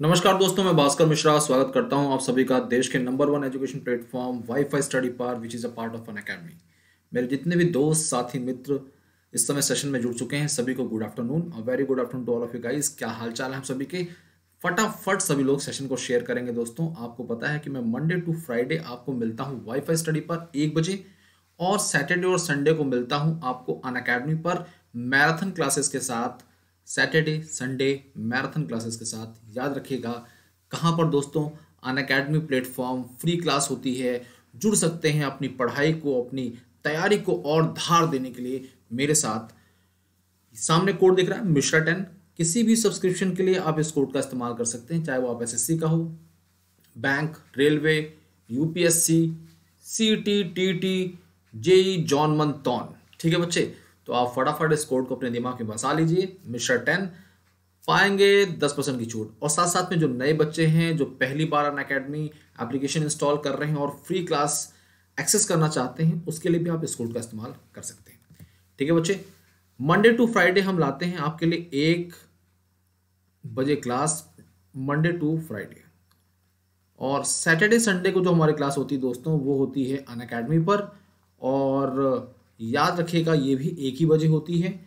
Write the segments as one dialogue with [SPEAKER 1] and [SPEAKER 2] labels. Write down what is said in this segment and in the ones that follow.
[SPEAKER 1] नमस्कार दोस्तों मैं भास्कर मिश्रा स्वागत करता हूं आप सभी का देश के number one education platform Wifistudy पार which is a part of Unacademy मेरे जितने भी दोस्त साथी मित्र इस समय सेशन में जुड़ चुके हैं सभी को गुड आफ्टरनून और very good afternoon to all of you guys क्या हालचाल है हम सभी के फटाफट सभी लोग सेशन को शेयर करेंगे दोस्तों आपको पता है कि मैं मंडे टू फ्राइडे आपको मिलता हूँ वाईफाई स्टडी पर एक बजे और सैटरडे और संडे को मिलता हूँ आपको अन अकेडमी पर मैराथन क्लासेस के साथ सैटरडे संडे मैराथन क्लासेस के साथ याद रखिएगा कहाँ पर दोस्तों Unacademy platform free class होती है जुड़ सकते हैं अपनी पढ़ाई को अपनी तैयारी को और धार देने के लिए मेरे साथ सामने कोड दिख रहा है मिश्रा टेन किसी भी सब्सक्रिप्शन के लिए आप इस कोड का इस्तेमाल कर सकते हैं चाहे वो आप सी का हो बैंक रेलवे यूपीएससी टी टी जेई जॉन मन तौन ठीक है बच्चे तो आप फटाफट इस कोड को अपने दिमाग में बसा लीजिए मिस्टर टेन पाएंगे दस परसेंट की छूट और साथ साथ में जो नए बच्चे हैं जो पहली बार अन अकेडमी एप्लीकेशन इंस्टॉल कर रहे हैं और फ्री क्लास एक्सेस करना चाहते हैं उसके लिए भी आप इस कोड का इस्तेमाल कर सकते हैं ठीक है बच्चे मंडे टू फ्राइडे हम लाते हैं आपके लिए एक बजे क्लास मंडे टू फ्राइडे और सैटरडे संडे को जो हमारी क्लास होती है दोस्तों वो होती है अन अकेडमी पर और याद रखिएगा ये भी एक ही बजे होती है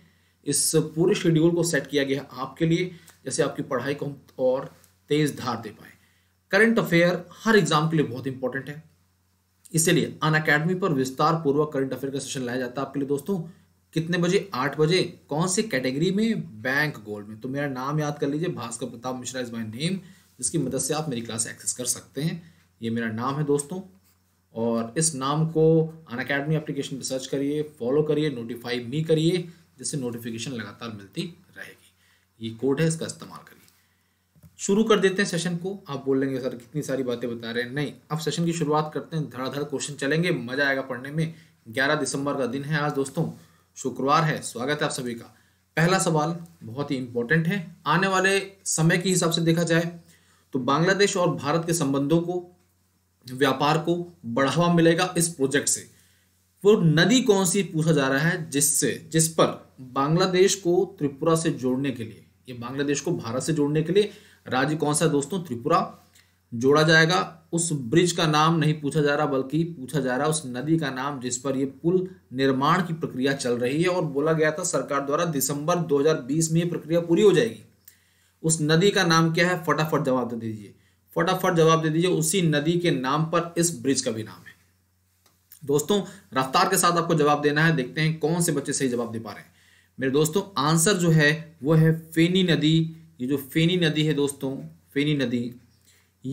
[SPEAKER 1] इस पूरे शेड्यूल को सेट किया गया है आपके लिए जैसे आपकी पढ़ाई को हम और तेज धार दे पाए करंट अफेयर हर एग्जाम के लिए बहुत इंपॉर्टेंट है इसलिए अन अकेडमी पर विस्तार पूर्वक करंट अफेयर का सेशन लाया जाता है आपके लिए दोस्तों कितने बजे आठ बजे कौन से कैटेगरी में बैंक गोल्ड में तो मेरा नाम याद कर लीजिए Bhaskar Pratap Mishra is my name जिसकी मदद से आप मेरी क्लास एक्सेस कर सकते हैं ये मेरा नाम है दोस्तों और इस नाम को अन अकेडमी एप्लीकेशन पर सर्च करिए फॉलो करिए नोटिफाई मी करिए जिससे नोटिफिकेशन लगातार मिलती रहेगी ये कोड है इसका इस्तेमाल करिए शुरू कर देते हैं सेशन को आप बोल लेंगे सर कितनी सारी बातें बता रहे हैं नहीं अब सेशन की शुरुआत करते हैं धड़ाधड़ क्वेश्चन चलेंगे मजा आएगा पढ़ने में ग्यारह दिसंबर का दिन है आज दोस्तों शुक्रवार है स्वागत है आप सभी का पहला सवाल बहुत ही इंपॉर्टेंट है आने वाले समय के हिसाब से देखा जाए तो बांग्लादेश और भारत के संबंधों को व्यापार को बढ़ावा मिलेगा इस प्रोजेक्ट से वो नदी कौन सी पूछा जा रहा है जिससे जिस पर बांग्लादेश को त्रिपुरा से जोड़ने के लिए ये बांग्लादेश को भारत से जोड़ने के लिए राज्य कौन सा दोस्तों त्रिपुरा जोड़ा जाएगा उस ब्रिज का नाम नहीं पूछा जा रहा बल्कि पूछा जा रहा उस नदी का नाम जिस पर यह पुल निर्माण की प्रक्रिया चल रही है और बोला गया था सरकार द्वारा दिसंबर 2020 में ये प्रक्रिया पूरी हो जाएगी उस नदी का नाम क्या है फटाफट जवाब दे दीजिए फटाफट जवाब दे दीजिए उसी नदी के नाम पर इस ब्रिज का भी नाम है दोस्तों रफ्तार के साथ आपको जवाब देना है देखते हैं कौन से बच्चे सही जवाब दे पा रहे हैं मेरे दोस्तों आंसर जो है वो है फेनी नदी ये जो फेनी नदी है दोस्तों फेनी नदी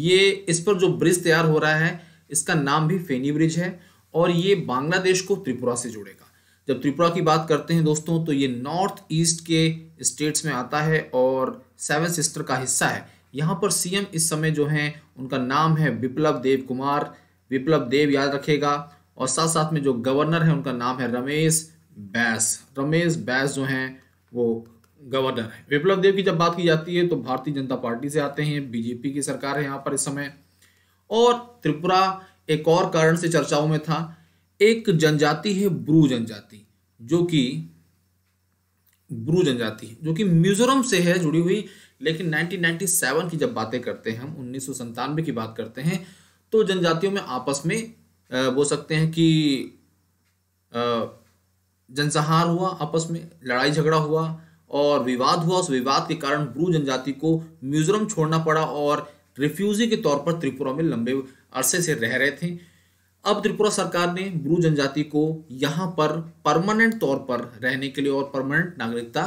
[SPEAKER 1] ये इस पर जो ब्रिज तैयार हो रहा है इसका नाम भी फेनी ब्रिज है और ये बांग्लादेश को त्रिपुरा से जुड़ेगा जब त्रिपुरा की बात करते हैं दोस्तों तो ये नॉर्थ ईस्ट के स्टेट्स में आता है और सेवन सिस्टर का हिस्सा है यहाँ पर सीएम इस समय जो हैं उनका नाम है विप्लव देव कुमार विप्लव देव याद रखेगा और साथ साथ में जो गवर्नर है उनका नाम है रमेश बैस रमेश बैस जो हैं वो गवर्नर है विप्लव देव की जब बात की जाती है तो भारतीय जनता पार्टी से आते हैं बीजेपी की सरकार है यहाँ पर इस समय और त्रिपुरा एक और कारण से चर्चाओं में था एक जनजाति है ब्रू जनजाति जो कि ब्रू जनजाति जो कि मिजोरम से है जुड़ी हुई लेकिन 1997 की जब बातें करते हैं हम उन्नीस सौ संतानवे की बात करते हैं तो जनजातियों में आपस में बोल सकते हैं कि जनसंहार हुआ आपस में लड़ाई झगड़ा हुआ और विवाद हुआ उस विवाद के कारण ब्रू जनजाति को मिजोरम छोड़ना पड़ा और रिफ्यूजी के तौर पर त्रिपुरा में लंबे अरसे से रह रहे थे अब त्रिपुरा सरकार ने ब्रू जनजाति को यहाँ पर परमानेंट तौर पर रहने के लिए और परमानेंट नागरिकता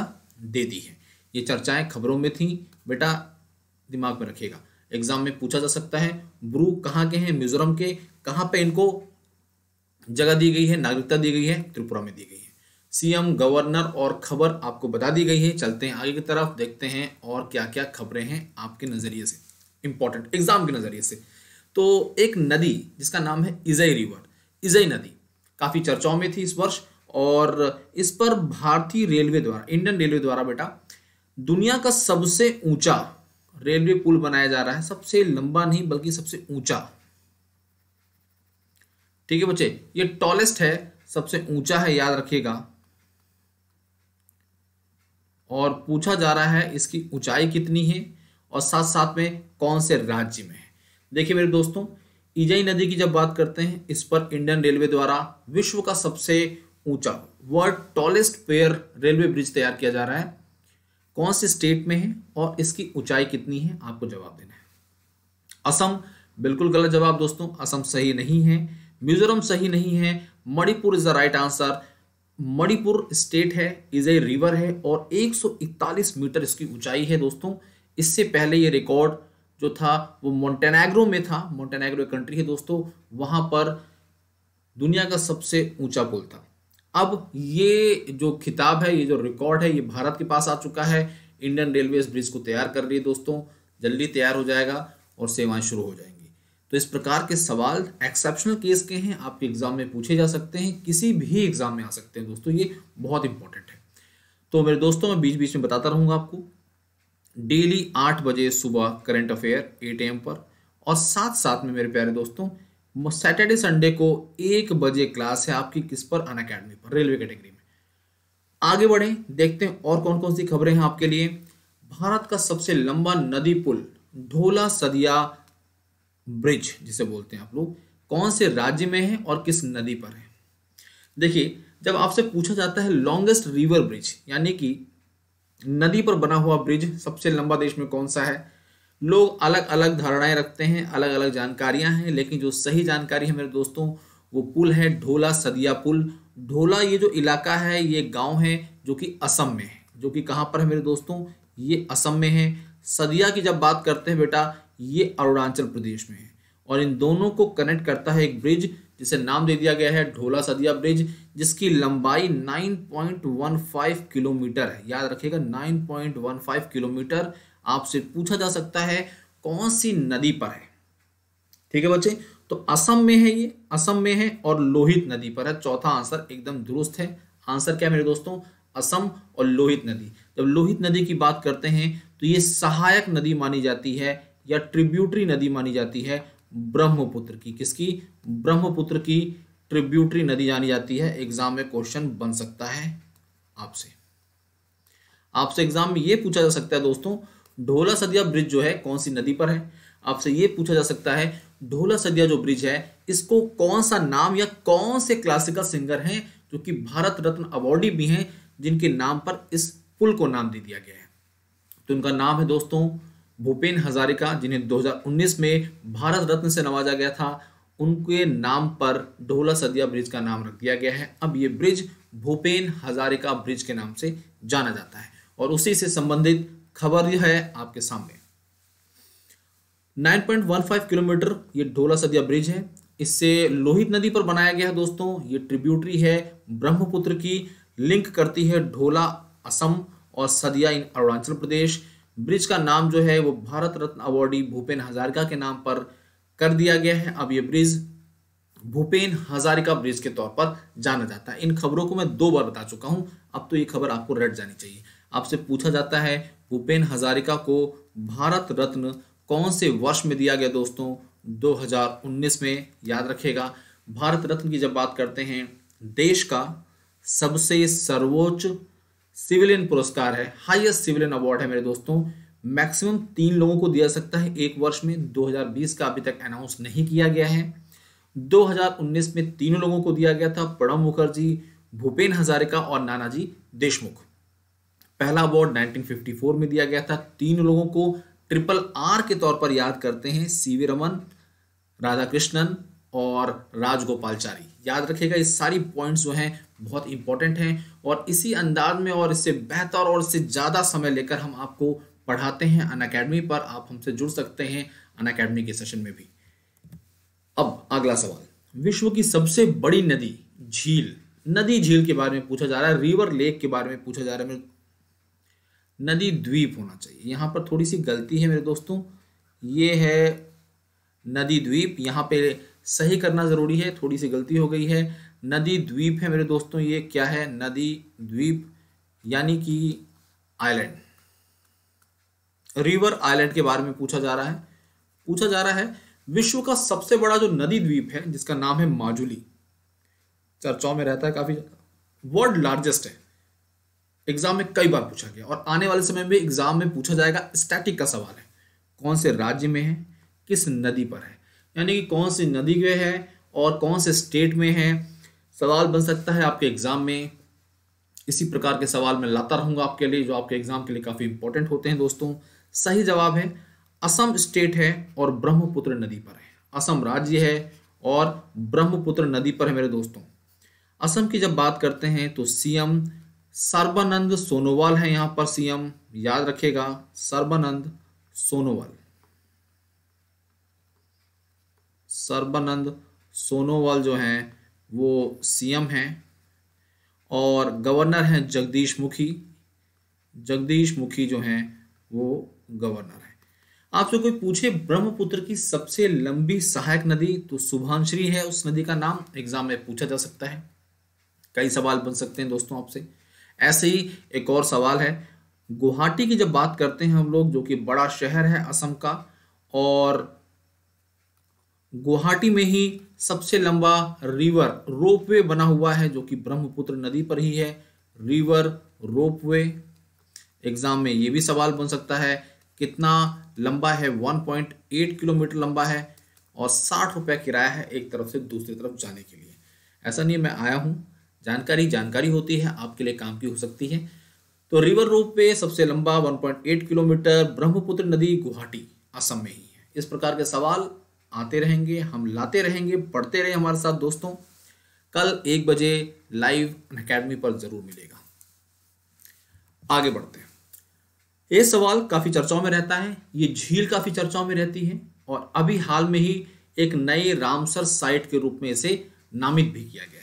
[SPEAKER 1] दे दी है ये चर्चाएं खबरों में थी बेटा दिमाग में रखेगा एग्जाम में पूछा जा सकता है ब्रू कहाँ के हैं मिजोरम के कहाँ पे इनको जगह दी गई है नागरिकता दी गई है त्रिपुरा में दी गई है सीएम गवर्नर और खबर आपको बता दी गई है चलते हैं आगे की तरफ देखते हैं और क्या क्या खबरें हैं आपके नज़रिए से इंपॉर्टेंट एग्जाम के नज़रिए से तो एक नदी जिसका नाम है इजई रिवर इजई नदी काफ़ी चर्चाओं में थी इस वर्ष और इस पर भारतीय रेलवे द्वारा इंडियन रेलवे द्वारा बेटा दुनिया का सबसे ऊंचा रेलवे पुल बनाया जा रहा है सबसे लंबा नहीं बल्कि सबसे ऊंचा ठीक है बच्चे ये टॉलेस्ट है सबसे ऊंचा है याद रखिएगा और पूछा जा रहा है इसकी ऊंचाई कितनी है और साथ साथ में कौन से राज्य में है देखिए मेरे दोस्तों ईजाई नदी की जब बात करते हैं इस पर इंडियन रेलवे द्वारा विश्व का सबसे ऊंचा world tallest pier railway bridge तैयार किया जा रहा है कौन से स्टेट में है और इसकी ऊंचाई कितनी है आपको जवाब देना है असम बिल्कुल गलत जवाब दोस्तों असम सही नहीं है मिजोरम सही नहीं है Manipur is the right answer Manipur state है इज ए रिवर है और 141 मीटर इसकी ऊंचाई है दोस्तों इससे पहले ये रिकॉर्ड जो था वो मोन्टेनाग्रो में था मोन्टेनाग्रो एक कंट्री है दोस्तों वहाँ पर दुनिया का सबसे ऊंचा पुल था अब ये जो खिताब है ये जो रिकॉर्ड है ये भारत के पास आ चुका है इंडियन रेलवे इस ब्रिज को तैयार कर रही है दोस्तों जल्दी तैयार हो जाएगा और सेवाएं शुरू हो जाएंगी तो इस प्रकार के सवाल एक्सेप्शनल केस के हैं आपके एग्जाम में पूछे जा सकते हैं किसी भी एग्जाम में आ सकते हैं दोस्तों ये बहुत इंपॉर्टेंट है तो मेरे दोस्तों मैं बीच बीच में बताता रहूंगा आपको डेली आठ बजे सुबह करंट अफेयर ए एम पर और साथ साथ में मेरे प्यारे दोस्तों सैटरडे संडे को एक बजे क्लास है आपकी किस पर अन अकेडमी पर रेलवे कैटेगरी में आगे बढ़े देखते हैं और कौन कौन सी खबरें हैं आपके लिए भारत का सबसे लंबा नदी पुल ढोला सदिया ब्रिज जिसे बोलते हैं आप लोग कौन से राज्य में है और किस नदी पर है देखिए जब आपसे पूछा जाता है लॉन्गेस्ट रिवर ब्रिज यानी कि नदी पर बना हुआ ब्रिज सबसे लंबा देश में कौन सा है लोग अलग अलग धारणाएं रखते हैं अलग अलग जानकारियां हैं लेकिन जो सही जानकारी है मेरे दोस्तों वो पुल है ढोला सदिया पुल ढोला ये जो इलाका है ये गांव है जो कि असम में है जो कि कहाँ पर है मेरे दोस्तों ये असम में है सदिया की जब बात करते हैं बेटा ये अरुणाचल प्रदेश में है और इन दोनों को कनेक्ट करता है एक ब्रिज जिसे नाम दे दिया गया है ढोला सदिया ब्रिज जिसकी लंबाई 9.15 किलोमीटर है याद रखिएगा 9.15 किलोमीटर आपसे पूछा जा सकता है कौन सी नदी पर है ठीक है बच्चे तो असम में है ये असम में है और लोहित नदी पर है चौथा आंसर एकदम दुरुस्त है आंसर क्या मेरे दोस्तों असम और लोहित नदी जब लोहित नदी की बात करते हैं तो ये सहायक नदी मानी जाती है या ट्रिब्यूटरी नदी मानी जाती है ब्रह्मपुत्र की किसकी ब्रह्मपुत्र की ट्रिब्यूटरी नदी जानी जाती है एग्जाम में क्वेश्चन बन सकता है आपसे आपसे एग्जाम में ये पूछा जा सकता है दोस्तों ढोला सदिया ब्रिज जो है कौन सी नदी पर है आपसे ये पूछा जा सकता है ढोला सदिया जो ब्रिज है इसको कौन सा नाम या कौन से क्लासिकल सिंगर हैं जो कि भारत रत्न अवार्डी भी हैं जिनके नाम पर इस पुल को नाम दे दिया गया है तो उनका नाम है दोस्तों भूपेन हजारिका जिन्हें 2019 में भारत रत्न से नवाजा गया था उनके नाम पर ढोला सदिया ब्रिज का नाम रख दिया गया है अब ये ब्रिज भूपेन हजारिका ब्रिज के नाम से जाना जाता है और उसी से संबंधित खबर यह है आपके सामने 9.15 किलोमीटर ये ढोला सदिया ब्रिज है इससे लोहित नदी पर बनाया गया है दोस्तों ये ट्रिब्यूटरी है ब्रह्मपुत्र की लिंक करती है ढोला असम और सदिया इन अरुणाचल प्रदेश ब्रिज का नाम जो है वो भारत रत्न अवार्डी भूपेन हजारिका के नाम पर कर दिया गया है अब ये ब्रिज भूपेन हजारिका ब्रिज के तौर पर जाना जाता है इन खबरों को मैं दो बार बता चुका हूं अब तो ये खबर आपको रट जानी चाहिए आपसे पूछा जाता है भूपेन हजारिका को भारत रत्न कौन से वर्ष में दिया गया दोस्तों 2019 में याद रखेगा भारत रत्न की जब बात करते हैं देश का सबसे सर्वोच्च सिविलियन पुरस्कार है हाईएस्ट सिविलियन अवार्ड है मेरे दोस्तों मैक्सिमम तीन लोगों को दिया सकता है एक वर्ष में 2020 का अभी तक अनाउंस नहीं किया गया है 2019 में तीनों लोगों को दिया गया था प्रणब मुखर्जी भूपेन हजारिका और नानाजी देशमुख पहला अवार्ड 1954 में दिया गया था तीन लोगों को ट्रिपल आर के तौर पर याद करते हैं सीवी रमन राधा कृष्णन और राजगोपालचारी याद रखेगा ये सारी पॉइंट्स जो हैं बहुत इंपॉर्टेंट हैं और इसी अंदाज में और इससे बेहतर और इससे ज़्यादा समय लेकर हम आपको पढ़ाते हैं अन अकेडमी पर आप हमसे जुड़ सकते हैं अन अकेडमी के सेशन में भी अब अगला सवाल विश्व की सबसे बड़ी नदी झील नदी झील के बारे में पूछा जा रहा है रिवर लेक के बारे में पूछा जा रहा है नदी द्वीप होना चाहिए यहाँ पर थोड़ी सी गलती है मेरे दोस्तों ये है नदी द्वीप यहाँ पे सही करना ज़रूरी है थोड़ी सी गलती हो गई है नदी द्वीप है मेरे दोस्तों ये क्या है नदी द्वीप यानी कि आइलैंड रिवर आइलैंड के बारे में पूछा जा रहा है पूछा जा रहा है विश्व का सबसे बड़ा जो नदी द्वीप है जिसका नाम है माजुली चर्चाओं में रहता है काफ़ी वर्ल्ड लार्जेस्ट है एग्जाम में कई बार पूछा गया और आने वाले समय में एग्जाम में पूछा जाएगा स्टैटिक का सवाल है कौन से राज्य में है किस नदी पर है यानी कि कौन सी नदी में है और कौन से स्टेट में है सवाल बन सकता है आपके एग्ज़ाम में इसी प्रकार के सवाल मैं लाता रहूंगा आपके लिए जो आपके एग्ज़ाम के लिए काफ़ी इंपॉर्टेंट होते हैं दोस्तों सही जवाब है असम स्टेट है और ब्रह्मपुत्र नदी पर है असम राज्य है और ब्रह्मपुत्र नदी पर है मेरे दोस्तों असम की जब बात करते हैं तो सीएम सर्बानंद सोनोवाल है यहाँ पर सीएम याद रखेगा सर्बानंद सोनोवाल सर्बानंद सोनोवाल जो है वो सीएम है और गवर्नर हैं जगदीश मुखी जगदीश मुखी जो हैं वो गवर्नर हैं आपसे कोई पूछे ब्रह्मपुत्र की सबसे लंबी सहायक नदी तो सुभानश्री है उस नदी का नाम एग्जाम में पूछा जा सकता है कई सवाल बन सकते हैं दोस्तों आपसे ऐसे ही एक और सवाल है गुवाहाटी की जब बात करते हैं हम लोग जो कि बड़ा शहर है असम का और गुवाहाटी में ही सबसे लंबा रिवर रोपवे बना हुआ है जो कि ब्रह्मपुत्र नदी पर ही है रिवर रोपवे एग्जाम में ये भी सवाल बन सकता है कितना लंबा है 1.8 किलोमीटर लंबा है और साठ रुपया किराया है एक तरफ से दूसरी तरफ जाने के लिए ऐसा नहीं मैं आया हूं जानकारी जानकारी होती है आपके लिए काम की हो सकती है तो रिवर रूप पे सबसे लंबा 1.8 किलोमीटर ब्रह्मपुत्र नदी गुवाहाटी असम में ही है इस प्रकार के सवाल आते रहेंगे हम लाते रहेंगे पढ़ते रहे हमारे साथ दोस्तों कल एक बजे लाइव अकेडमी पर जरूर मिलेगा आगे बढ़ते हैं ये सवाल काफ़ी चर्चाओं में रहता है ये झील काफ़ी चर्चाओं में रहती है और अभी हाल में ही एक नए रामसर साइट के रूप में इसे नामित भी किया गया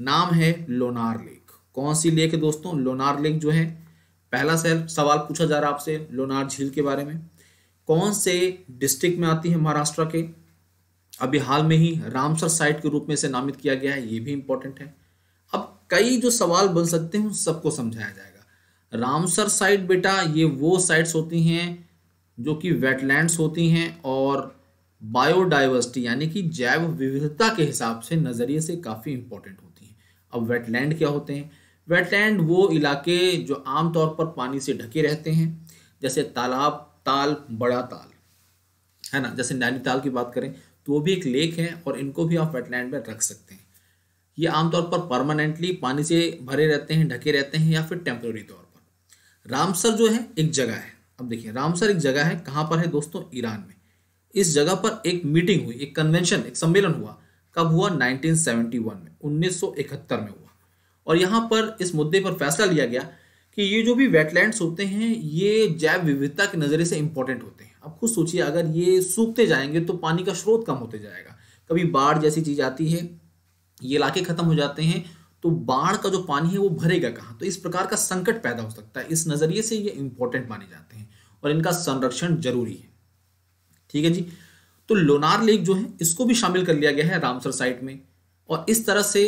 [SPEAKER 1] नाम है लोनार लेक कौन सी लेक है दोस्तों लोनार लेक जो है पहला सर सवाल पूछा जा रहा है आपसे लोनार झील के बारे में कौन से डिस्ट्रिक्ट में आती है महाराष्ट्र के अभी हाल में ही रामसर साइट के रूप में इसे नामित किया गया है ये भी इंपॉर्टेंट है अब कई जो सवाल बन सकते हैं उन सबको समझाया जाएगा रामसर साइट बेटा ये वो साइट्स होती हैं जो कि वेटलैंड्स होती हैं और बायोडाइवर्सिटी यानी कि जैव विविधता के हिसाब से नज़रिए से काफ़ी इंपॉर्टेंट होती है अब वेटलैंड क्या होते हैं वेटलैंड वो इलाके जो आमतौर पर पानी से ढके रहते हैं जैसे तालाब ताल बड़ा ताल है ना जैसे नैनीताल की बात करें तो वो भी एक लेक है और इनको भी आप वेटलैंड में रख सकते हैं ये आमतौर पर परमानेंटली पानी से भरे रहते हैं ढके रहते हैं या फिर टेम्प्रेरी तौर पर रामसर जो है एक जगह है अब देखिए रामसर एक जगह है कहाँ पर है दोस्तों ईरान में इस जगह पर एक मीटिंग हुई एक कन्वेंशन एक सम्मेलन हुआ कब हुआ 1971 में 1971 में हुआ और यहाँ पर इस मुद्दे पर फैसला लिया गया कि ये जो भी वेटलैंड्स होते हैं ये जैव विविधता के नज़रिए से इम्पोर्टेंट होते हैं अब खुद सोचिए अगर ये सूखते जाएंगे तो पानी का स्रोत कम होते जाएगा कभी बाढ़ जैसी चीज़ आती है ये इलाके ख़त्म हो जाते हैं तो बाढ़ का जो पानी है वो भरेगा कहाँ तो इस प्रकार का संकट पैदा हो सकता है इस नज़रिए से ये इम्पोर्टेंट माने जाते हैं और इनका संरक्षण जरूरी है ठीक है जी तो लोनार लेक जो है इसको भी शामिल कर लिया गया है रामसर साइट में और इस तरह से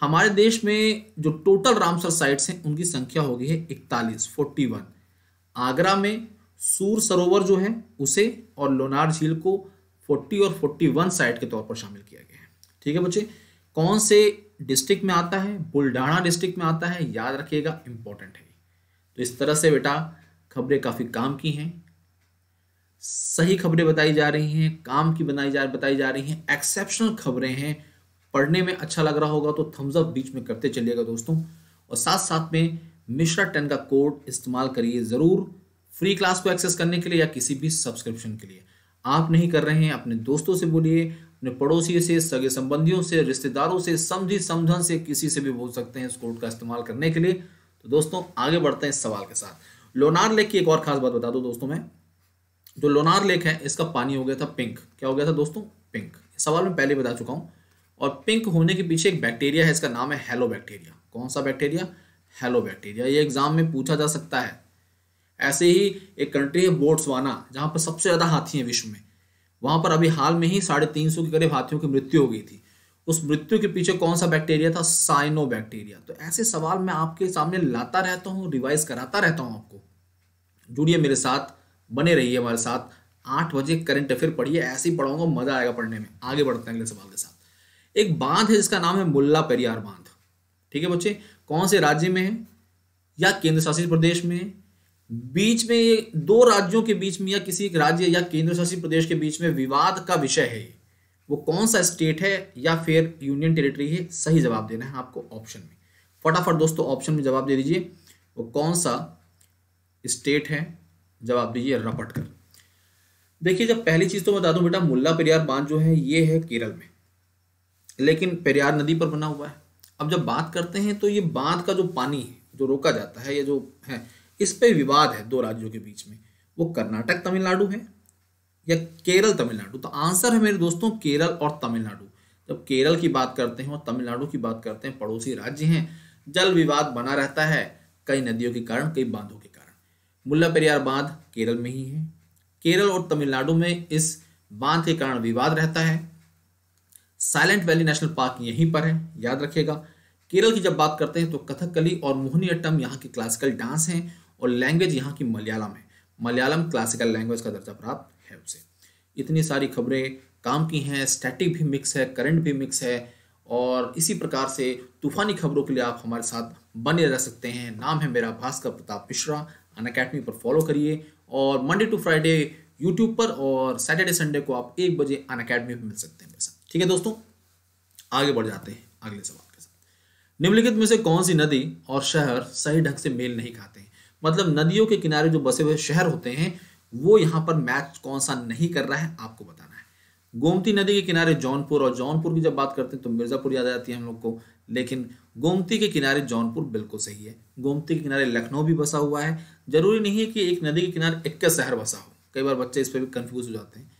[SPEAKER 1] हमारे देश में जो टोटल रामसर साइट्स हैं उनकी संख्या हो गई है इकतालीस फोर्टी वन आगरा में सूर सरोवर जो है उसे और लोनार झील को फोर्टी और फोर्टी वन साइट के तौर पर शामिल किया गया है ठीक है बच्चे कौन से डिस्ट्रिक्ट में आता है बुल्ढाना डिस्ट्रिक्ट में आता है याद रखिएगा इंपॉर्टेंट है तो इस तरह से बेटा खबरें काफ़ी काम की हैं सही खबरें बताई जा रही हैं काम की बनाई जा बताई जा रही हैं एक्सेप्शनल खबरें हैं पढ़ने में अच्छा लग रहा होगा तो थम्स अप बीच में करते चलिएगा दोस्तों और साथ साथ में मिश्रा टेन का कोड इस्तेमाल करिए ज़रूर फ्री क्लास को एक्सेस करने के लिए या किसी भी सब्सक्रिप्शन के लिए आप नहीं कर रहे हैं अपने दोस्तों से बोलिए अपने पड़ोसी से सगे संबंधियों से रिश्तेदारों से समझी समझन से किसी से भी बोल सकते हैं इस कोड का इस्तेमाल करने के लिए तो दोस्तों आगे बढ़ते हैं इस सवाल के साथ लोनार लेक की एक और खास बात बता दो दोस्तों मैं जो लोनार लेक है इसका पानी हो गया था पिंक क्या हो गया था दोस्तों पिंक सवाल मैं पहले बता चुका हूँ और पिंक होने के पीछे एक बैक्टीरिया है इसका नाम है हेलो बैक्टीरिया कौन सा बैक्टीरिया हेलो बैक्टीरिया ये एग्जाम में पूछा जा सकता है ऐसे ही एक कंट्री है बोट्सवाना जहाँ पर सबसे ज़्यादा हाथी हैं विश्व में वहाँ पर अभी हाल में ही साढ़े तीन सौ के करीब हाथियों की मृत्यु हो गई थी उस मृत्यु के पीछे कौन सा बैक्टीरिया था साइनो बैक्टीरिया तो ऐसे सवाल मैं आपके सामने लाता रहता हूँ रिवाइज कराता रहता हूँ आपको जुड़िए मेरे साथ बने रहिए हमारे साथ आठ बजे करंट अफेयर पढ़िए ऐसे ही पढ़ाऊंगा मज़ा आएगा पढ़ने में आगे बढ़ते हैं अगले सवाल के साथ एक बांध है जिसका नाम है मुल्ला पेरियार बांध ठीक है बच्चे कौन से राज्य में है या केंद्र शासित प्रदेश में बीच में ये दो राज्यों के बीच में या किसी एक राज्य या केंद्र शासित प्रदेश के बीच में विवाद का विषय है वो कौन सा स्टेट है या फिर यूनियन टेरिटरी है सही जवाब देना है आपको ऑप्शन में फटाफट दोस्तों ऑप्शन में जवाब दे दीजिए वो कौन सा स्टेट है जवाब दीजिए रपट कर देखिए जब पहली चीज़ तो बता दूं बेटा मुल्ला पेरियार बांध जो है ये है केरल में लेकिन पेरियार नदी पर बना हुआ है अब जब बात करते हैं तो ये बांध का जो पानी जो रोका जाता है ये जो है इस पर विवाद है दो राज्यों के बीच में वो कर्नाटक तमिलनाडु है या केरल तमिलनाडु तो आंसर है मेरे दोस्तों केरल और तमिलनाडु जब केरल की बात करते हैं और तमिलनाडु की बात करते हैं पड़ोसी राज्य हैं जल विवाद बना रहता है कई नदियों के कारण कई बांधों के मुल्ला पेरियार बांध केरल में ही है केरल और तमिलनाडु में इस बांध के कारण विवाद रहता है साइलेंट वैली नेशनल पार्क यहीं पर है याद रखिएगा केरल की जब बात करते हैं तो कथकली और मोहनी अट्टम यहाँ के क्लासिकल डांस हैं और लैंग्वेज यहाँ की मलयालम है मलयालम क्लासिकल लैंग्वेज का दर्जा प्राप्त है उसे इतनी सारी खबरें काम की हैं स्टैटिक भी मिक्स है करंट भी मिक्स है और इसी प्रकार से तूफानी खबरों के लिए आप हमारे साथ बने रह सकते हैं नाम है मेरा भास्कर प्रताप मिश्रा अन अकेडमी पर फॉलो करिए और मंडे टू फ्राइडे यूट्यूब पर और सैटरडे संडे को आप एक बजे अन अकेडमी पर मिल सकते हैं मेरे साथ ठीक है दोस्तों आगे बढ़ जाते हैं अगले सवाल के साथ निम्नलिखित में से कौन सी नदी और शहर सही ढंग से मेल नहीं खाते हैं मतलब नदियों के किनारे जो बसे हुए शहर होते हैं वो यहाँ पर मैच कौन सा नहीं कर रहा है आपको बताना है गोमती नदी के किनारे जौनपुर और जौनपुर की जब बात करते हैं तो मिर्ज़ापुर याद आती है हम लोग को लेकिन गोमती के किनारे जौनपुर बिल्कुल सही है गोमती के किनारे लखनऊ भी बसा हुआ है जरूरी नहीं है कि एक नदी के किनारे एक का शहर बसा हो कई बार बच्चे इस पर भी कंफ्यूज हो जाते हैं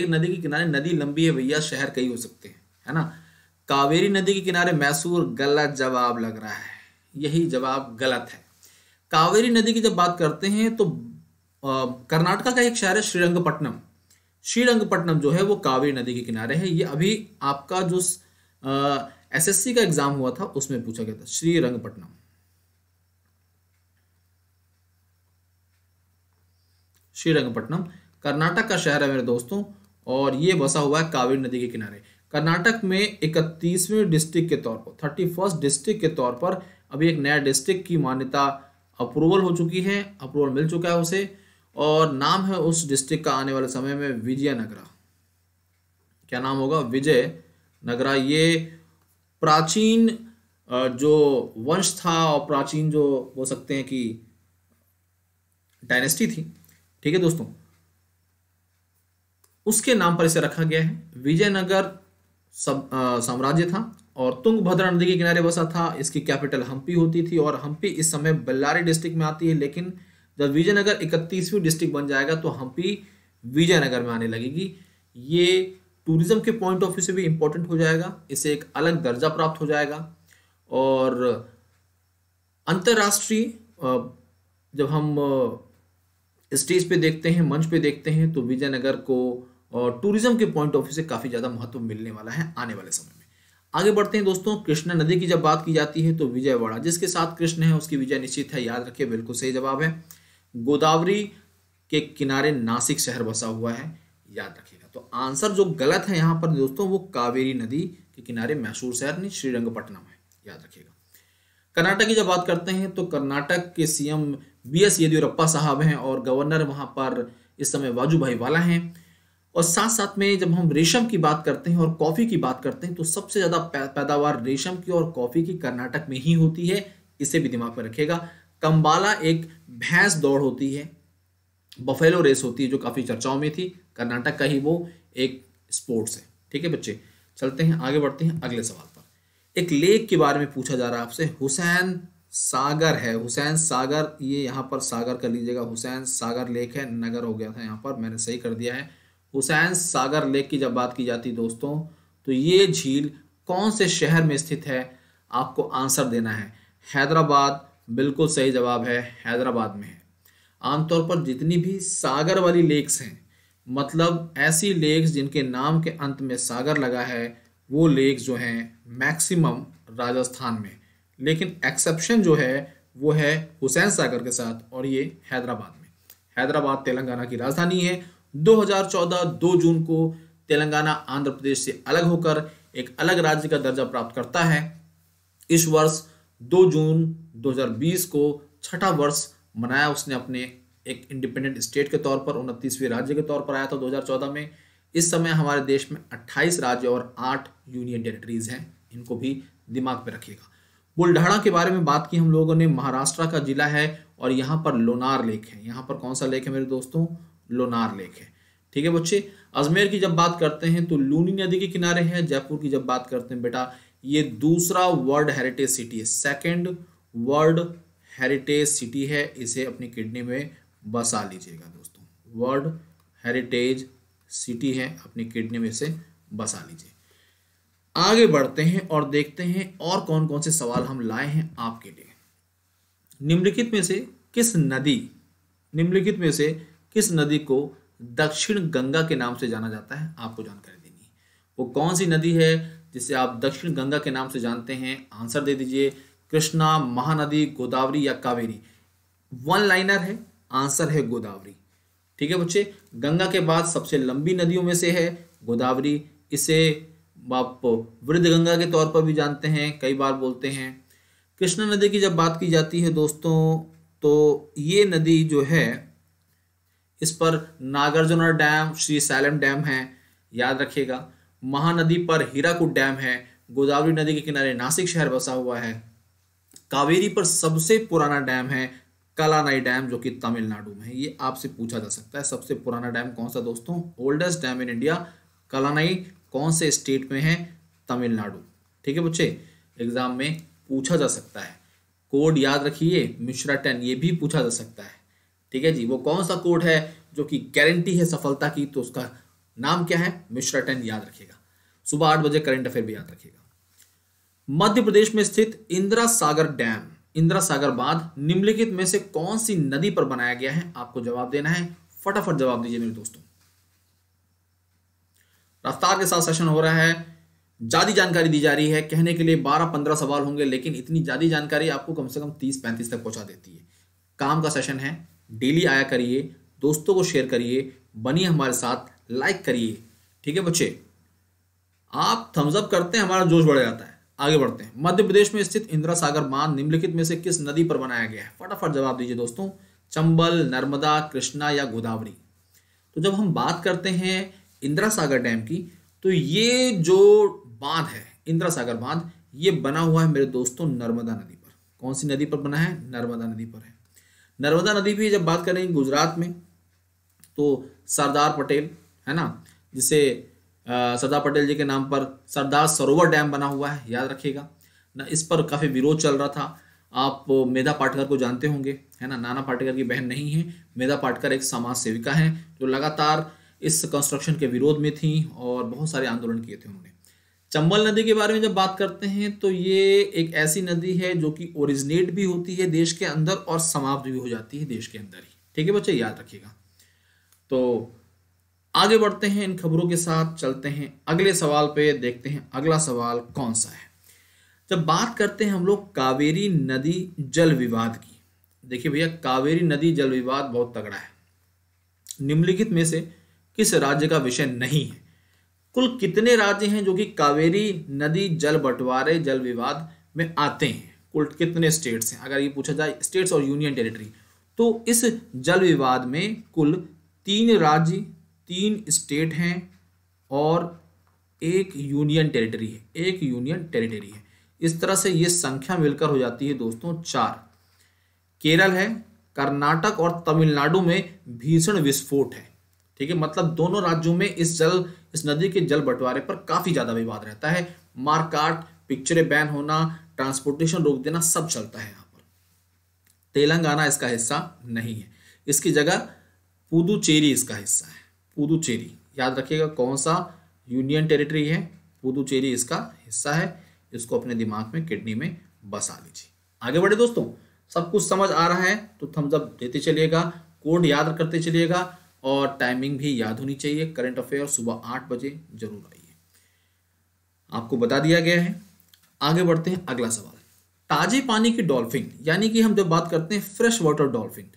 [SPEAKER 1] एक नदी के किनारे नदी लंबी है भैया शहर कई हो सकते हैं है ना कावेरी नदी के किनारे मैसूर गलत जवाब लग रहा है यही जवाब गलत है कावेरी नदी की जब बात करते हैं तो कर्नाटका का एक शहर है श्रीरंगपट्टनम श्रीरंगपट्टनम जो है वो कावेरी नदी के किनारे है ये अभी आपका जो आ, एसएससी का एग्जाम हुआ था उसमें पूछा गया था श्री रंगपट्टनम श्रीरंगपट्टनम कर्नाटक का शहर है मेरे दोस्तों और ये बसा हुआ है कावेरी नदी के किनारे कर्नाटक में इकतीसवें डिस्ट्रिक्ट के तौर पर थर्टी फर्स्ट डिस्ट्रिक्ट के तौर पर अभी एक नया डिस्ट्रिक्ट की मान्यता अप्रूवल हो चुकी है अप्रूवल मिल चुका है उसे और नाम है उस डिस्ट्रिक्ट का आने वाले समय में विजय नगरा क्या नाम होगा विजय नगरा ये प्राचीन जो वंश था और प्राचीन जो बोल सकते हैं कि डायनेस्टी थी ठीक है दोस्तों उसके नाम पर इसे रखा गया है विजयनगर साम्राज्य था और तुंगभद्रा नदी के किनारे बसा था इसकी कैपिटल हम्पी होती थी और हम्पी इस समय बल्लारी डिस्ट्रिक्ट में आती है लेकिन जब विजयनगर इकतीसवीं डिस्ट्रिक्ट बन जाएगा तो हम्पी विजयनगर में आने लगेगी ये टूरिज़्म के पॉइंट ऑफ व्यू से भी इम्पोर्टेंट हो जाएगा इसे एक अलग दर्जा प्राप्त हो जाएगा और अंतर्राष्ट्रीय जब हम स्टेज पे देखते हैं मंच पे देखते हैं तो विजयनगर को टूरिज्म के पॉइंट ऑफ व्यू से काफ़ी ज़्यादा महत्व मिलने वाला है आने वाले समय में आगे बढ़ते हैं दोस्तों कृष्णा नदी की जब बात की जाती है तो विजयवाड़ा जिसके साथ कृष्ण है उसकी विजय निश्चित है याद रखिए बिल्कुल सही जवाब है गोदावरी के किनारे नासिक शहर बसा हुआ है याद रखिए तो आंसर जो गलत है यहाँ पर दोस्तों वो कावेरी नदी के किनारे मैसूर शहर नहीं श्रीरंगपट्टनम है याद रखिएगा कर्नाटक की जब बात करते हैं तो कर्नाटक के सीएम बी एस येदियुरप्पा साहब हैं और गवर्नर वहाँ पर इस समय भाई वाला हैं और साथ साथ में जब हम रेशम की बात करते हैं और कॉफ़ी की बात करते हैं तो सबसे ज़्यादा पैदावार रेशम की और कॉफ़ी की कर्नाटक में ही होती है इसे भी दिमाग में रखेगा कंबाला एक भैंस दौड़ होती है बफेलो रेस होती है जो काफ़ी चर्चाओं में थी कर्नाटक का ही वो एक स्पोर्ट्स है ठीक है बच्चे चलते हैं आगे बढ़ते हैं अगले सवाल पर एक लेक के बारे में पूछा जा रहा है आपसे हुसैन सागर है हुसैन सागर ये यहाँ पर सागर कर लीजिएगा हुसैन सागर लेक है नगर हो गया था यहाँ पर मैंने सही कर दिया है हुसैन सागर लेक की जब बात की जाती दोस्तों तो ये झील कौन से शहर में स्थित है आपको आंसर देना है हैदराबाद बिल्कुल सही जवाब है हैदराबाद में है आमतौर पर जितनी भी सागर वाली लेक्स हैं मतलब ऐसी लेक्स जिनके नाम के अंत में सागर लगा है वो लेक्स जो हैं मैक्सिमम राजस्थान में लेकिन एक्सेप्शन जो है वो है हुसैन सागर के साथ और ये हैदराबाद में हैदराबाद तेलंगाना की राजधानी है 2014 2 जून को तेलंगाना आंध्र प्रदेश से अलग होकर एक अलग राज्य का दर्जा प्राप्त करता है इस वर्ष 2 जून 2020 को छठा वर्ष मनाया उसने अपने एक इंडिपेंडेंट स्टेट के तौर पर उनतीसवीं राज्य के तौर पर आया था 2014 में इस समय हमारे देश में 28 राज्य और 8 यूनियन टेरिटरीज हैं इनको भी दिमाग में रखिएगा बुलढाणा के बारे में बात की हम लोगों ने महाराष्ट्र का जिला है और यहाँ पर लोनार लेक है यहाँ पर कौन सा लेक है मेरे दोस्तों लोनार लेक है ठीक है बच्चे अजमेर की जब बात करते हैं तो लूनी नदी के किनारे है जयपुर की जब बात करते हैं बेटा ये दूसरा वर्ल्ड हेरिटेज सिटी है सेकेंड वर्ल्ड हेरिटेज सिटी है इसे अपनी किडनी में बसा लीजिएगा दोस्तों वर्ल्ड हेरिटेज सिटी है अपनी किडनी में से बसा लीजिए आगे बढ़ते हैं और देखते हैं और कौन कौन से सवाल हम लाए हैं आपके लिए निम्नलिखित में से किस नदी निम्नलिखित में से किस नदी को दक्षिण गंगा के नाम से जाना जाता है आपको जानकारी देनी है वो कौन सी नदी है जिसे आप दक्षिण गंगा के नाम से जानते हैं आंसर दे दीजिए कृष्णा महानदी गोदावरी या कावेरी वन लाइनर है आंसर है गोदावरी ठीक है बच्चे गंगा के बाद सबसे लंबी नदियों में से है गोदावरी इसे आप वृद्ध गंगा के तौर पर भी जानते हैं कई बार बोलते हैं कृष्णा नदी की जब बात की जाती है दोस्तों तो ये नदी जो है इस पर Nagarjuna dam Srisailam dam है याद रखिएगा महानदी पर हीराकूट डैम है गोदावरी नदी के किनारे नासिक शहर बसा हुआ है कावेरी पर सबसे पुराना डैम है कलानाई डैम जो कि तमिलनाडु में है ये आपसे पूछा जा सकता है सबसे पुराना डैम कौन सा दोस्तों oldest dam in India Kallanai कौन से स्टेट में है तमिलनाडु ठीक है बच्चे एग्जाम में पूछा जा सकता है कोड याद रखिए मिश्रा टेन ये भी पूछा जा सकता है ठीक है जी वो कौन सा कोड है जो कि गारंटी है सफलता की तो उसका नाम क्या है मिश्रा टेन याद रखिएगा सुबह आठ बजे करंट अफेयर भी याद रखिएगा मध्य प्रदेश में स्थित इंदिरा सागर डैम इंदिरा सागर बांध निम्नलिखित में से कौन सी नदी पर बनाया गया है आपको जवाब देना है फटाफट जवाब दीजिए मेरे दोस्तों रफ्तार के साथ सेशन हो रहा है ज्यादा जानकारी दी जा रही है कहने के लिए बारह पंद्रह सवाल होंगे लेकिन इतनी ज्यादा जानकारी आपको कम से कम तीस पैंतीस तक पहुंचा देती है काम का सेशन है डेली आया करिए दोस्तों को शेयर करिए बनिए हमारे साथ लाइक करिए ठीक है बच्चे आप थम्सअप करते हैं हमारा जोश बढ़ जाता है आगे बढ़ते हैं मध्य प्रदेश में स्थित इंदिरा सागर बांध निम्नलिखित में से किस नदी पर बनाया गया है फटाफट जवाब दीजिए दोस्तों चंबल नर्मदा कृष्णा या गोदावरी तो जब हम बात करते हैं इंदिरा सागर डैम की तो ये जो बांध है इंदिरा सागर बांध ये बना हुआ है मेरे दोस्तों नर्मदा नदी पर कौन सी नदी पर बना है नर्मदा नदी पर है नर्मदा नदी भी जब बात करें गुजरात में तो सरदार पटेल है ना जिसे सरदार पटेल जी के नाम पर सरदार सरोवर डैम बना हुआ है याद रखिएगा ना इस पर काफ़ी विरोध चल रहा था आप मेधा पाटकर को जानते होंगे है ना नाना पाटकर की बहन नहीं है मेधा पाटकर एक समाज सेविका है जो लगातार इस कंस्ट्रक्शन के विरोध में थी और बहुत सारे आंदोलन किए थे उन्होंने चंबल नदी के बारे में जब बात करते हैं तो ये एक ऐसी नदी है जो कि ओरिजिनेट भी होती है देश के अंदर और समाप्त भी हो जाती है देश के अंदर ही ठीक है बच्चे याद रखिएगा तो आगे बढ़ते हैं इन खबरों के साथ चलते हैं अगले सवाल पे देखते हैं अगला सवाल कौन सा है जब बात करते हैं हम लोग कावेरी नदी जल विवाद की देखिए भैया कावेरी नदी जल विवाद बहुत तगड़ा है निम्नलिखित में से किस राज्य का विषय नहीं है कुल कितने राज्य हैं जो कि कावेरी नदी जल बंटवारे जल विवाद में आते हैं कुल कितने स्टेट्स हैं अगर ये पूछा जाए स्टेट्स और यूनियन टेरिटरी तो इस जल विवाद में कुल तीन राज्य तीन स्टेट हैं और एक यूनियन टेरिटरी है एक यूनियन टेरिटरी है इस तरह से ये संख्या मिलकर हो जाती है दोस्तों चार केरल है कर्नाटक और तमिलनाडु में भीषण विस्फोट है ठीक है मतलब दोनों राज्यों में इस जल इस नदी के जल बंटवारे पर काफ़ी ज़्यादा विवाद रहता है मारकाट पिक्चरें बैन होना ट्रांसपोर्टेशन रोक देना सब चलता है यहाँ पर तेलंगाना इसका हिस्सा नहीं है इसकी जगह पुदुचेरी इसका हिस्सा है पुदुचेरी याद रखिएगा कौन सा यूनियन टेरिटरी है पुदुचेरी इसका हिस्सा है इसको अपने दिमाग में किडनी में बसा लीजिए आगे बढ़े दोस्तों सब कुछ समझ आ रहा है तो थम्स अप देते चलिएगा कोड याद करते चलिएगा और टाइमिंग भी याद होनी चाहिए करंट अफेयर सुबह आठ बजे जरूर आइए आपको बता दिया गया है आगे बढ़ते हैं अगला सवाल ताजे पानी की डॉल्फिन यानी कि हम जब बात करते हैं फ्रेश वाटर डॉल्फिन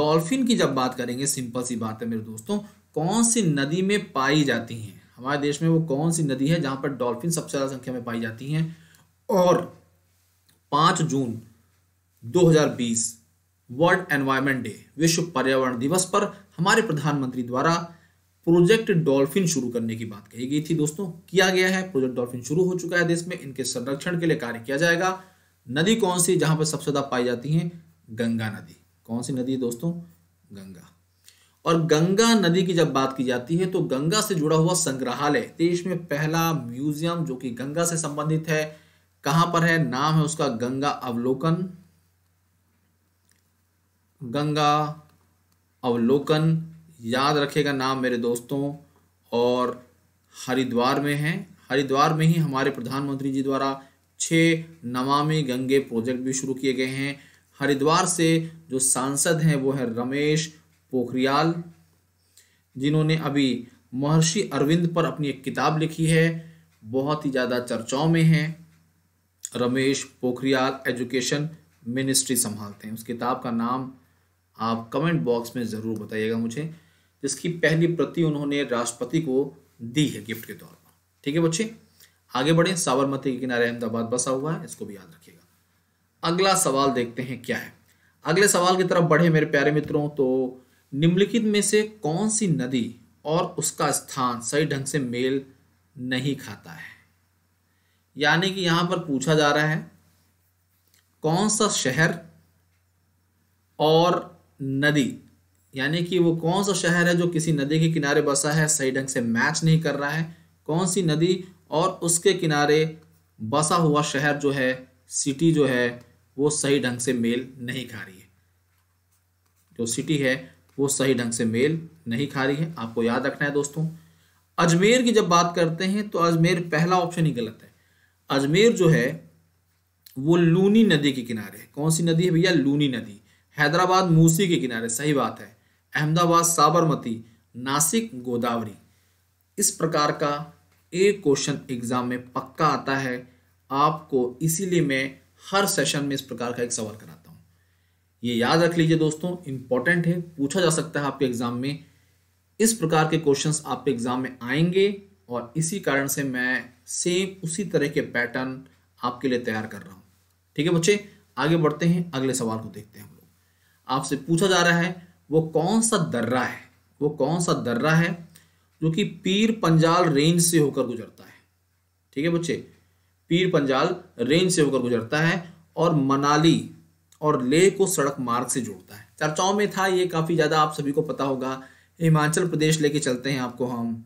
[SPEAKER 1] डॉल्फिन की जब बात करेंगे सिंपल सी बात है मेरे दोस्तों कौन सी नदी में पाई जाती हैं हमारे देश में वो कौन सी नदी है जहाँ पर डॉल्फिन सबसे ज़्यादा संख्या में पाई जाती हैं और पाँच जून 2020 वर्ल्ड एनवायरनमेंट डे विश्व पर्यावरण दिवस पर हमारे प्रधानमंत्री द्वारा प्रोजेक्ट डॉल्फिन शुरू करने की बात कही गई थी दोस्तों किया गया है प्रोजेक्ट डॉल्फिन शुरू हो चुका है देश में इनके संरक्षण के लिए कार्य किया जाएगा नदी कौन सी जहां पर सबसे ज्यादा पाई जाती है गंगा नदी कौन सी नदी है दोस्तों गंगा और गंगा नदी की जब बात की जाती है तो गंगा से जुड़ा हुआ संग्रहालय देश में पहला म्यूजियम जो कि गंगा से संबंधित है कहाँ पर है नाम है उसका गंगा अवलोकन गंगा अवलोकन याद रखेगा नाम मेरे दोस्तों और हरिद्वार में है हरिद्वार में ही हमारे प्रधानमंत्री जी द्वारा छः नमामि गंगे प्रोजेक्ट भी शुरू किए गए हैं हरिद्वार से जो सांसद हैं वो है रमेश पोखरियाल जिन्होंने अभी महर्षि अरविंद पर अपनी एक किताब लिखी है बहुत ही ज़्यादा चर्चाओं में हैं रमेश पोखरियाल एजुकेशन मिनिस्ट्री संभालते हैं उस किताब का नाम आप कमेंट बॉक्स में ज़रूर बताइएगा मुझे जिसकी पहली प्रति उन्होंने राष्ट्रपति को दी है गिफ्ट के तौर पर ठीक है बच्चे आगे बढ़े साबरमती के किनारे अहमदाबाद बसा हुआ है इसको भी याद रखिएगा अगला सवाल देखते हैं क्या है अगले सवाल की तरफ बढ़े मेरे प्यारे मित्रों तो निम्नलिखित में से कौन सी नदी और उसका स्थान सही ढंग से मेल नहीं खाता है यानी कि यहाँ पर पूछा जा रहा है कौन सा शहर और नदी यानी कि वो कौन सा शहर है जो किसी नदी के किनारे बसा है सही ढंग से मैच नहीं कर रहा है कौन सी नदी और उसके किनारे बसा हुआ शहर जो है सिटी जो है वो सही ढंग से मेल नहीं खा रही है जो सिटी है वो सही ढंग से मेल नहीं खा रही है आपको याद रखना है दोस्तों अजमेर की जब बात करते हैं तो अजमेर पहला ऑप्शन ही गलत है अजमेर जो है वो लूनी नदी के किनारे है कौन सी नदी है भैया लूनी नदी हैदराबाद मूसी के किनारे सही बात है अहमदाबाद साबरमती नासिक गोदावरी इस प्रकार का एक क्वेश्चन एग्ज़ाम में पक्का आता है आपको इसीलिए मैं हर सेशन में इस प्रकार का एक सवाल कराता ये याद रख लीजिए दोस्तों इंपॉर्टेंट है पूछा जा सकता है आपके एग्जाम में इस प्रकार के क्वेश्चंस आपके एग्जाम में आएंगे और इसी कारण से मैं सेम उसी तरह के पैटर्न आपके लिए तैयार कर रहा हूँ ठीक है बच्चे आगे बढ़ते हैं अगले सवाल को देखते हैं हम लोग आपसे पूछा जा रहा है वो कौन सा दर्रा है वो कौन सा दर्रा है जो कि पीर पंजाल रेंज से होकर गुजरता है ठीक है बच्चे पीर पंजाल रेंज से होकर गुजरता है और मनाली और लेह को सड़क मार्ग से जोड़ता है चर्चाओं में था ये काफ़ी ज़्यादा आप सभी को पता होगा हिमाचल प्रदेश लेके चलते हैं आपको हम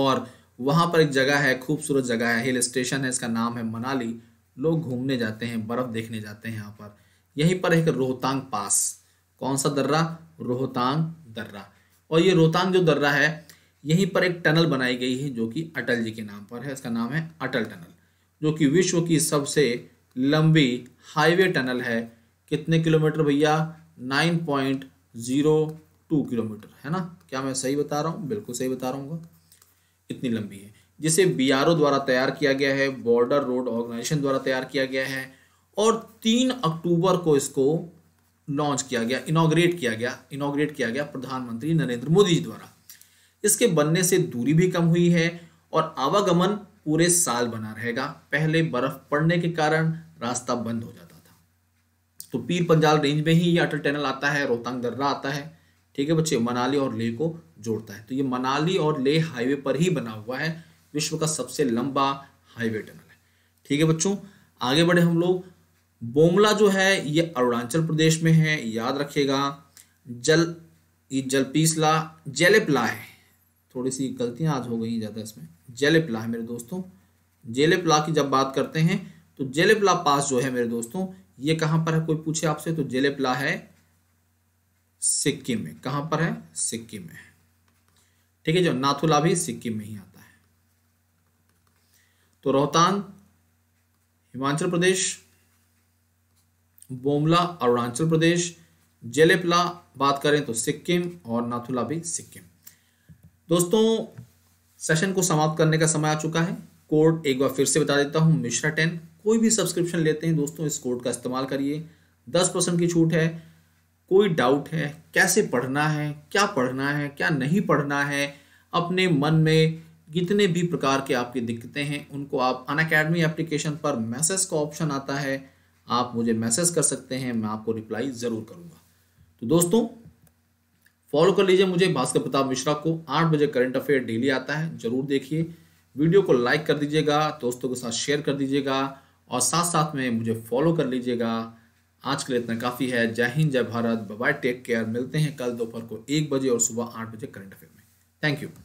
[SPEAKER 1] और वहाँ पर एक जगह है खूबसूरत जगह है हिल स्टेशन है इसका नाम है मनाली लोग घूमने जाते हैं बर्फ़ देखने जाते हैं यहाँ पर यहीं पर एक रोहतांग पास कौन सा दर्रा रोहतांग दर्रा और ये रोहतांग जो दर्रा है यहीं पर एक टनल बनाई गई है जो कि अटल जी के नाम पर है इसका नाम है अटल टनल जो कि विश्व की सबसे लंबी हाईवे टनल है कितने किलोमीटर भैया nine point zero two kilometre है ना क्या मैं सही बता रहा हूँ बिल्कुल सही बता रहा इतनी लंबी है जिसे बी द्वारा तैयार किया गया है बॉर्डर रोड ऑर्गेनाइजेशन द्वारा तैयार किया गया है और तीन अक्टूबर को इसको लॉन्च किया गया इनाग्रेट किया गया इनाग्रेट किया गया प्रधानमंत्री नरेंद्र मोदी जी द्वारा इसके बनने से दूरी भी कम हुई है और आवागमन पूरे साल बना रहेगा पहले बर्फ पड़ने के कारण रास्ता बंद हो जाता था तो पीर पंजाल रेंज में ही ये अटल टनल आता है रोहतांग दर्रा आता है ठीक है बच्चे मनाली और लेह को जोड़ता है तो ये मनाली और लेह हाईवे पर ही बना हुआ है विश्व का सबसे लंबा हाईवे टनल है ठीक है बच्चों आगे बढ़े हम लोग बोमला जो है ये अरुणाचल प्रदेश में है याद रखिएगा जल ये जलपीसला जेलेपला है थोड़ी सी गलतियां आज हो गई ज़्यादा इसमें जेलेपला है मेरे दोस्तों जेलेपला की जब बात करते हैं तो जेलेपला पास जो है मेरे दोस्तों ये कहां पर है कोई पूछे आपसे तो जेलेपला है सिक्किम में कहां पर है सिक्किम में ठीक है जो नाथुला भी सिक्किम में ही आता है तो रोहतांग हिमाचल प्रदेश बोमला अरुणाचल प्रदेश जेलेपला बात करें तो सिक्किम और नाथुला भी सिक्किम दोस्तों सेशन को समाप्त करने का समय आ चुका है कोड एक बार फिर से बता देता हूँ मिश्रा टेन कोई भी सब्सक्रिप्शन लेते हैं दोस्तों इस कोड का इस्तेमाल करिए दस परसेंट की छूट है कोई डाउट है कैसे पढ़ना है क्या पढ़ना है क्या नहीं पढ़ना है अपने मन में जितने भी प्रकार के आपकी दिक्कतें हैं उनको आप अन अकेडमी एप्लीकेशन पर मैसेज का ऑप्शन आता है आप मुझे मैसेज कर सकते हैं मैं आपको रिप्लाई ज़रूर करूँगा तो दोस्तों फॉलो कर लीजिए मुझे भास्कर प्रताप मिश्रा को आठ बजे करंट अफेयर डेली आता है जरूर देखिए वीडियो को लाइक कर दीजिएगा दोस्तों के साथ शेयर कर दीजिएगा और साथ साथ में मुझे फॉलो कर लीजिएगा आज के लिए इतना काफ़ी है जय हिंद जय भारत बाय टेक केयर मिलते हैं कल दोपहर को एक बजे और सुबह आठ बजे करंट अफेयर में थैंक यू